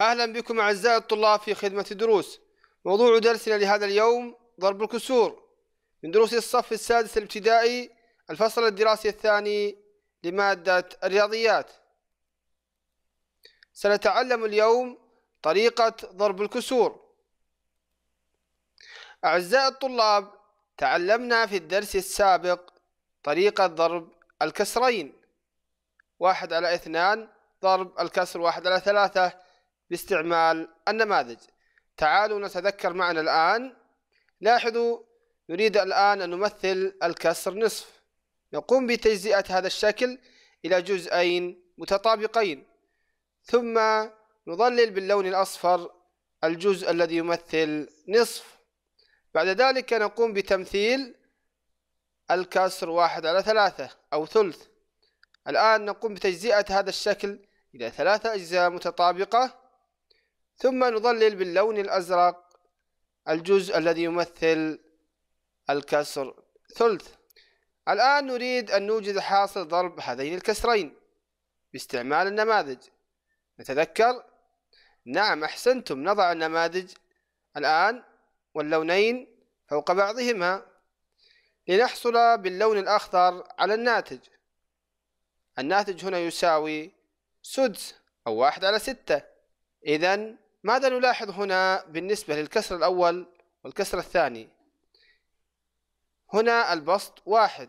أهلا بكم أعزائي الطلاب في خدمة الدروس موضوع درسنا لهذا اليوم ضرب الكسور من دروس الصف السادس الابتدائي الفصل الدراسي الثاني لمادة الرياضيات سنتعلم اليوم طريقة ضرب الكسور أعزائي الطلاب تعلمنا في الدرس السابق طريقة ضرب الكسرين واحد على اثنان ضرب الكسر واحد على ثلاثة باستعمال النماذج تعالوا نتذكر معنا الآن لاحظوا نريد الآن أن نمثل الكسر نصف نقوم بتجزئة هذا الشكل إلى جزئين متطابقين ثم نظلل باللون الأصفر الجزء الذي يمثل نصف بعد ذلك نقوم بتمثيل الكسر واحد على ثلاثة أو ثلث الآن نقوم بتجزئة هذا الشكل إلى ثلاثة أجزاء متطابقة ثم نظلل باللون الأزرق الجزء الذي يمثل الكسر ثلث الآن نريد أن نوجد حاصل ضرب هذين الكسرين باستعمال النماذج نتذكر نعم أحسنتم نضع النماذج الآن واللونين فوق بعضهما لنحصل باللون الأخضر على الناتج الناتج هنا يساوي سدس أو واحد على ستة إذا ماذا نلاحظ هنا بالنسبة للكسر الأول والكسر الثاني هنا البسط واحد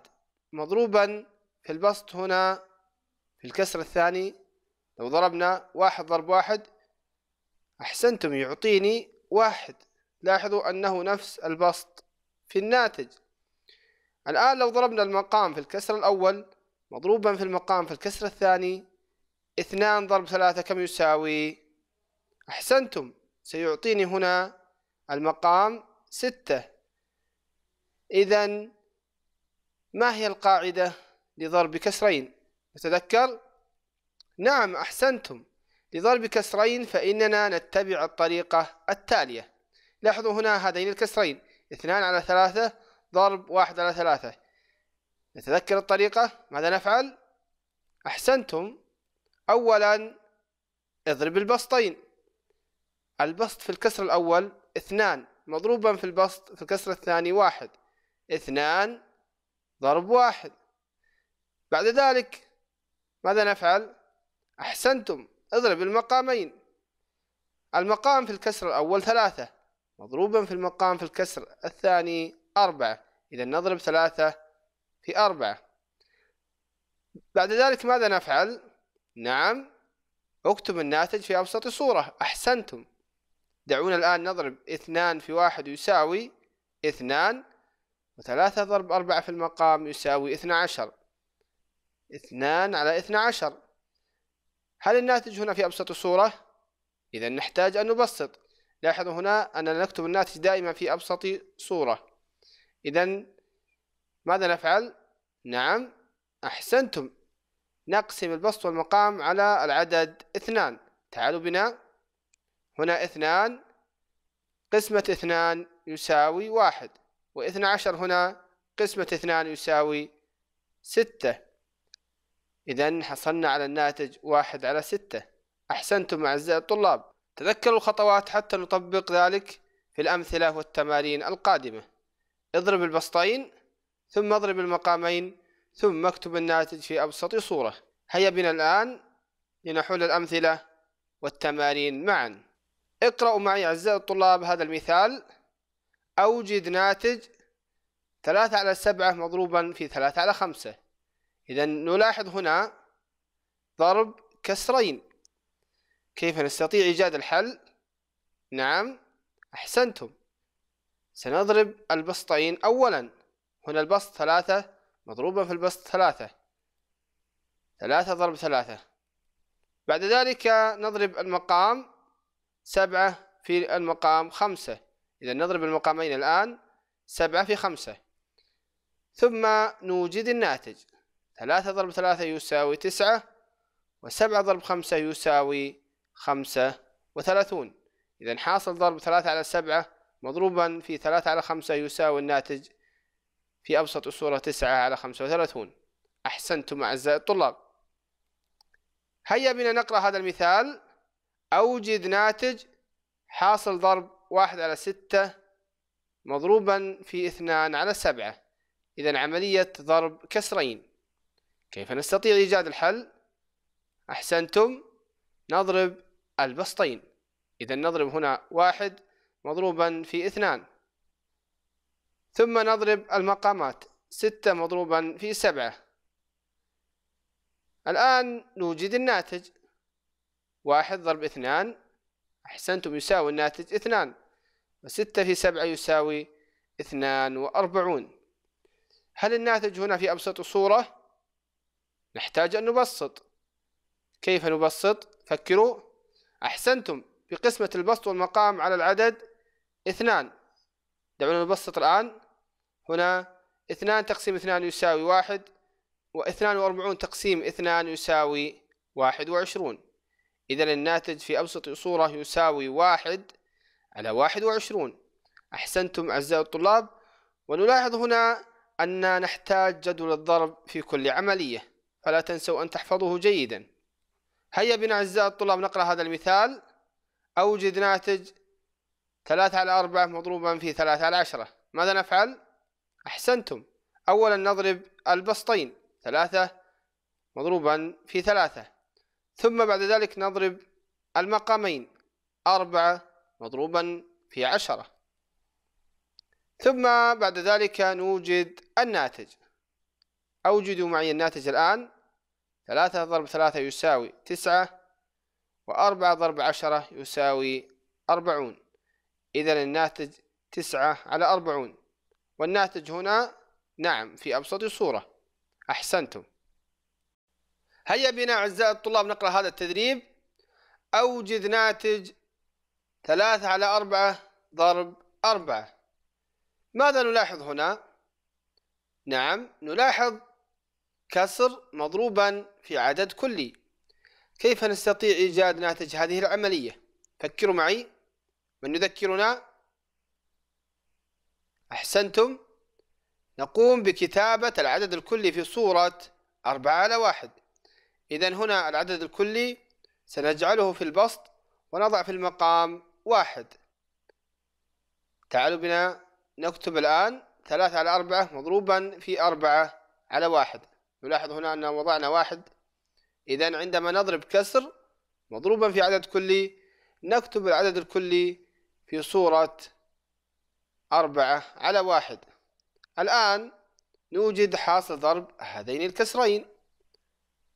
مضروبا في البسط هنا في الكسر الثاني لو ضربنا واحد ضرب واحد أحسنتم يعطيني واحد لاحظوا أنه نفس البسط في الناتج الآن لو ضربنا المقام في الكسر الأول مضروبا في المقام في الكسر الثاني اثنان ضرب ثلاثة كم يساوي أحسنتم سيعطيني هنا المقام ستة إذا ما هي القاعدة لضرب كسرين نتذكر نعم أحسنتم لضرب كسرين فإننا نتبع الطريقة التالية لاحظوا هنا هذين الكسرين اثنان على ثلاثة ضرب واحد على ثلاثة نتذكر الطريقة ماذا نفعل؟ أحسنتم أولا اضرب البسطين البسط في الكسر الأول اثنان مضروبا في البسط في الكسر الثاني واحد اثنان ضرب واحد بعد ذلك ماذا نفعل؟ أحسنتم اضرب المقامين المقام في الكسر الأول ثلاثة مضروبا في المقام في الكسر الثاني أربعة إذا نضرب ثلاثة في أربعة بعد ذلك ماذا نفعل؟ نعم اكتب الناتج في أبسط صورة أحسنتم دعونا الآن نضرب اثنان في واحد يساوي اثنان وثلاثة ضرب أربعة في المقام يساوي اثنى عشر اثنان على اثنى عشر هل الناتج هنا في أبسط صورة؟ إذا نحتاج أن نبسط لاحظوا هنا أننا نكتب الناتج دائما في أبسط صورة إذا ماذا نفعل؟ نعم أحسنتم نقسم البسط والمقام على العدد اثنان تعالوا بنا هنا اثنان قسمة اثنان يساوي واحد واثنى عشر هنا قسمة اثنان يساوي ستة إذا حصلنا على الناتج واحد على ستة أحسنتم أعزائي الطلاب تذكروا الخطوات حتى نطبق ذلك في الأمثلة والتمارين القادمة اضرب البسطين ثم اضرب المقامين ثم اكتب الناتج في أبسط صورة هيا بنا الآن لنحل الأمثلة والتمارين معا اقرأوا معي أعزائي الطلاب هذا المثال أوجد ناتج ثلاثة على سبعة مضروبا في ثلاثة على خمسة إذا نلاحظ هنا ضرب كسرين كيف نستطيع إيجاد الحل؟ نعم أحسنتم سنضرب البسطين أولا هنا البسط ثلاثة مضروبا في البسط ثلاثة ثلاثة ضرب ثلاثة بعد ذلك نضرب المقام سبعة في المقام خمسة إذا نضرب المقامين الآن سبعة في خمسة ثم نوجد الناتج ثلاثة ضرب ثلاثة يساوي تسعة وسبعة ضرب خمسة يساوي خمسة وثلاثون إذا حاصل ضرب ثلاثة على سبعة مضروبا في ثلاثة على خمسة يساوي الناتج في أبسط الصورة تسعة على خمسة وثلاثون أحسنتم أعزائي الطلاب هيا بنا نقرأ هذا المثال أوجد ناتج حاصل ضرب واحد على ستة مضروبا في اثنان على سبعة إذا عملية ضرب كسرين كيف نستطيع إيجاد الحل؟ أحسنتم نضرب البسطين إذا نضرب هنا واحد مضروبا في اثنان ثم نضرب المقامات ستة مضروبا في سبعة الآن نوجد الناتج واحد ضرب اثنان أحسنتم يساوي الناتج اثنان وستة في سبعة يساوي اثنان وأربعون هل الناتج هنا في أبسط صورة؟ نحتاج أن نبسط كيف نبسط؟ فكروا أحسنتم بقسمة البسط والمقام على العدد اثنان دعونا نبسط الآن هنا اثنان تقسيم اثنان يساوي واحد واثنان وأربعون تقسيم اثنان يساوي واحد وعشرون إذا الناتج في أبسط صورة يساوي واحد على واحد وعشرون أحسنتم أعزائي الطلاب ونلاحظ هنا أن نحتاج جدول الضرب في كل عملية فلا تنسوا أن تحفظوه جيدا هيا بنا أعزائي الطلاب نقرأ هذا المثال أوجد ناتج ثلاثة على أربعة مضروبا في ثلاثة على عشرة ماذا نفعل؟ أحسنتم أولا نضرب البسطين ثلاثة مضروبا في ثلاثة ثم بعد ذلك نضرب المقامين أربعة مضروبا في عشرة ثم بعد ذلك نوجد الناتج أوجدوا معي الناتج الآن ثلاثة ضرب ثلاثة يساوي تسعة وأربعة ضرب عشرة يساوي أربعون إذا الناتج تسعة على أربعون والناتج هنا نعم في أبسط صورة أحسنتم هيا بنا أعزائي الطلاب نقرأ هذا التدريب أوجد ناتج ثلاثة على أربعة ضرب أربعة ماذا نلاحظ هنا؟ نعم نلاحظ كسر مضروبا في عدد كلي كيف نستطيع إيجاد ناتج هذه العملية؟ فكروا معي من يذكرنا أحسنتم نقوم بكتابة العدد الكلي في صورة أربعة على واحد إذا هنا العدد الكلي سنجعله في البسط ونضع في المقام واحد تعالوا بنا نكتب الآن ثلاثة على أربعة مضروبا في أربعة على واحد نلاحظ هنا أن وضعنا واحد إذا عندما نضرب كسر مضروبا في عدد كلي نكتب العدد الكلي في صورة أربعة على واحد الآن نوجد حاصل ضرب هذين الكسرين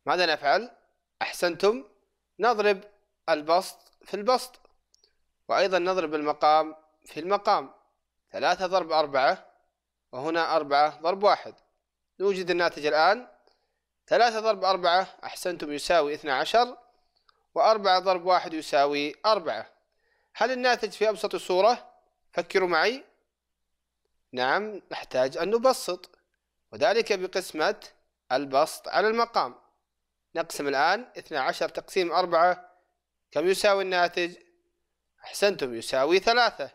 ماذا نفعل؟ أحسنتم نضرب البسط في البسط وأيضا نضرب المقام في المقام ثلاثة ضرب أربعة وهنا أربعة ضرب واحد نوجد الناتج الآن ثلاثة ضرب أربعة أحسنتم يساوي اثنى عشر وأربعة ضرب واحد يساوي أربعة هل الناتج في أبسط الصورة؟ فكروا معي نعم نحتاج أن نبسط وذلك بقسمة البسط على المقام نقسم الآن 12 تقسيم 4 كم يساوي الناتج؟ أحسنتم يساوي 3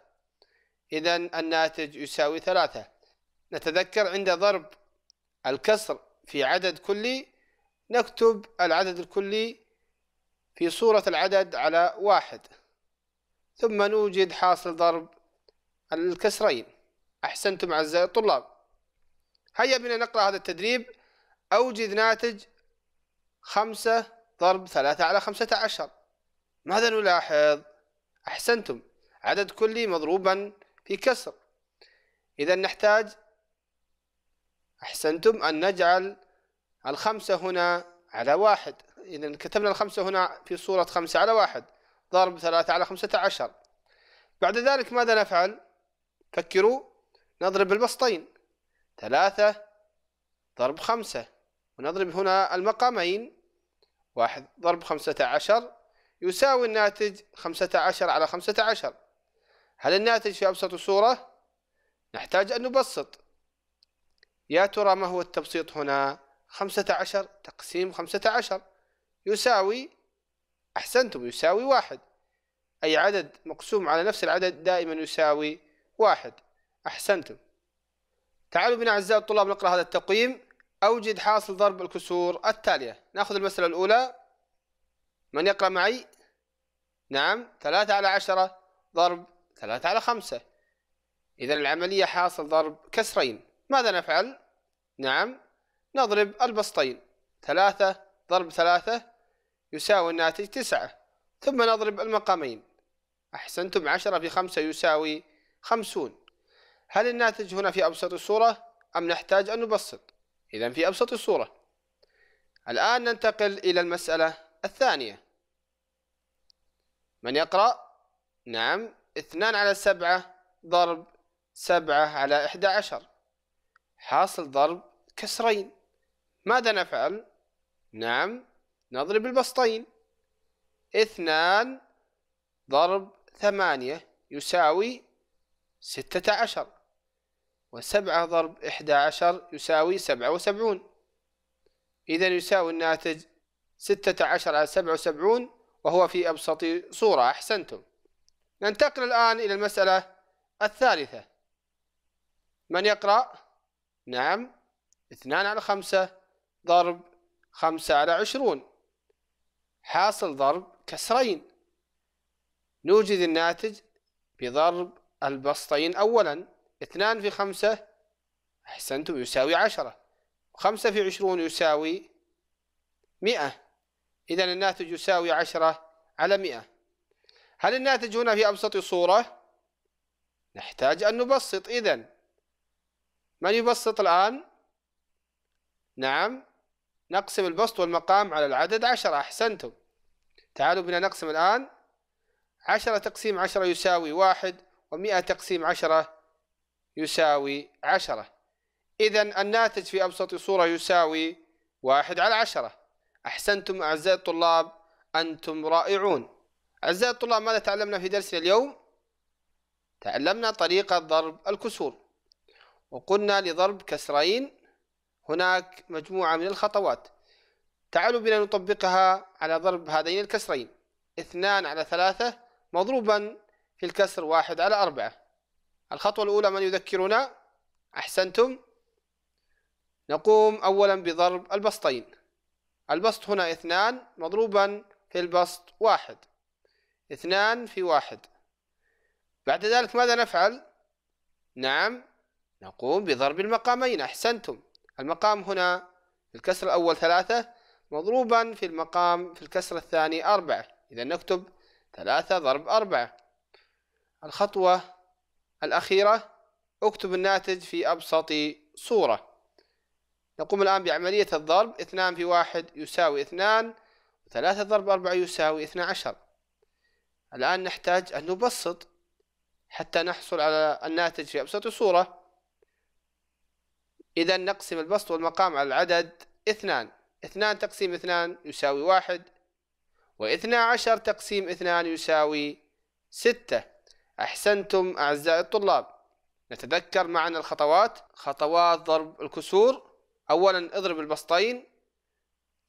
إذا الناتج يساوي 3 نتذكر عند ضرب الكسر في عدد كلي نكتب العدد الكلي في صورة العدد على واحد ثم نوجد حاصل ضرب الكسرين أحسنتم أعزائي الطلاب هيا بنا نقرأ هذا التدريب أوجد ناتج خمسة ضرب ثلاثة على خمسة عشر ماذا نلاحظ؟ أحسنتم عدد كلي مضروبا في كسر إذا نحتاج أحسنتم أن نجعل الخمسة هنا على واحد إذا كتبنا الخمسة هنا في صورة خمسة على واحد ضرب ثلاثة على خمسة عشر بعد ذلك ماذا نفعل؟ فكروا نضرب البسطين ثلاثة ضرب خمسة ونضرب هنا المقامين واحد ضرب خمسة عشر يساوي الناتج خمسة عشر على خمسة عشر هل الناتج في أبسط صورة؟ نحتاج أن نبسط يا ترى ما هو التبسيط هنا؟ خمسة عشر تقسيم خمسة عشر يساوي أحسنتم يساوي واحد أي عدد مقسوم على نفس العدد دائما يساوي واحد أحسنتم تعالوا بنا أعزائي الطلاب نقرأ هذا التقويم أوجد حاصل ضرب الكسور التالية نأخذ المسألة الأولى من يقرأ معي نعم ثلاثة على عشرة ضرب ثلاثة على خمسة إذا العملية حاصل ضرب كسرين ماذا نفعل؟ نعم نضرب البسطين ثلاثة ضرب ثلاثة يساوي الناتج تسعة ثم نضرب المقامين أحسنتم عشرة في خمسة يساوي خمسون هل الناتج هنا في أبسط الصورة أم نحتاج أن نبسط إذا في أبسط الصورة الآن ننتقل إلى المسألة الثانية من يقرأ نعم اثنان على سبعة ضرب سبعة على إحدى عشر حاصل ضرب كسرين ماذا نفعل نعم نضرب البسطين اثنان ضرب ثمانية يساوي ستة عشر وسبعة ضرب إحدى عشر يساوي سبعة وسبعون إذا يساوي الناتج ستة عشر على سبعة وسبعون وهو في أبسط صورة أحسنتم ننتقل الآن إلى المسألة الثالثة من يقرأ؟ نعم اثنان على خمسة ضرب خمسة على عشرون حاصل ضرب كسرين نوجد الناتج بضرب البسطين أولا اثنان في خمسة أحسنتم يساوي عشرة خمسة في عشرون يساوي مئة إذا الناتج يساوي عشرة على مئة هل الناتج هنا في أبسط صورة؟ نحتاج أن نبسط إذا من يبسط الآن؟ نعم نقسم البسط والمقام على العدد عشرة أحسنتم تعالوا بنا نقسم الآن عشرة تقسيم عشرة يساوي واحد ومئة تقسيم عشرة يساوي عشرة إذا الناتج في أبسط صورة يساوي واحد على عشرة أحسنتم أعزائي الطلاب أنتم رائعون أعزائي الطلاب ماذا تعلمنا في درسنا اليوم؟ تعلمنا طريقة ضرب الكسور وقلنا لضرب كسرين هناك مجموعة من الخطوات تعالوا بنا نطبقها على ضرب هذين الكسرين اثنان على ثلاثة مضروبا في الكسر واحد على أربعة الخطوة الأولى من يذكرنا أحسنتم نقوم أولا بضرب البسطين البسط هنا اثنان مضروبا في البسط واحد اثنان في واحد بعد ذلك ماذا نفعل؟ نعم نقوم بضرب المقامين أحسنتم المقام هنا في الكسر الأول ثلاثة مضروبا في المقام في الكسر الثاني أربعة إذا نكتب ثلاثة ضرب أربعة الخطوة الأخيرة اكتب الناتج في أبسط صورة نقوم الآن بعملية الضرب اثنان في واحد يساوي اثنان وثلاثة ضرب أربعة يساوي اثنى عشر الآن نحتاج أن نبسط حتى نحصل على الناتج في أبسط صورة إذا نقسم البسط والمقام على العدد اثنان اثنان تقسيم اثنان يساوي واحد واثنا عشر تقسيم اثنان يساوي ستة أحسنتم أعزائي الطلاب نتذكر معنا الخطوات خطوات ضرب الكسور أولا اضرب البسطين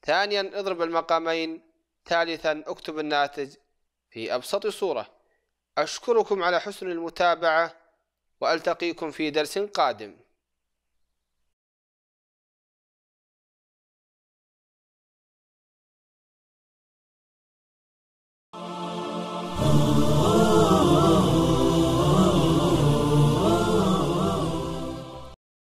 ثانيا اضرب المقامين ثالثا اكتب الناتج في أبسط صورة أشكركم على حسن المتابعة وألتقيكم في درس قادم Oh.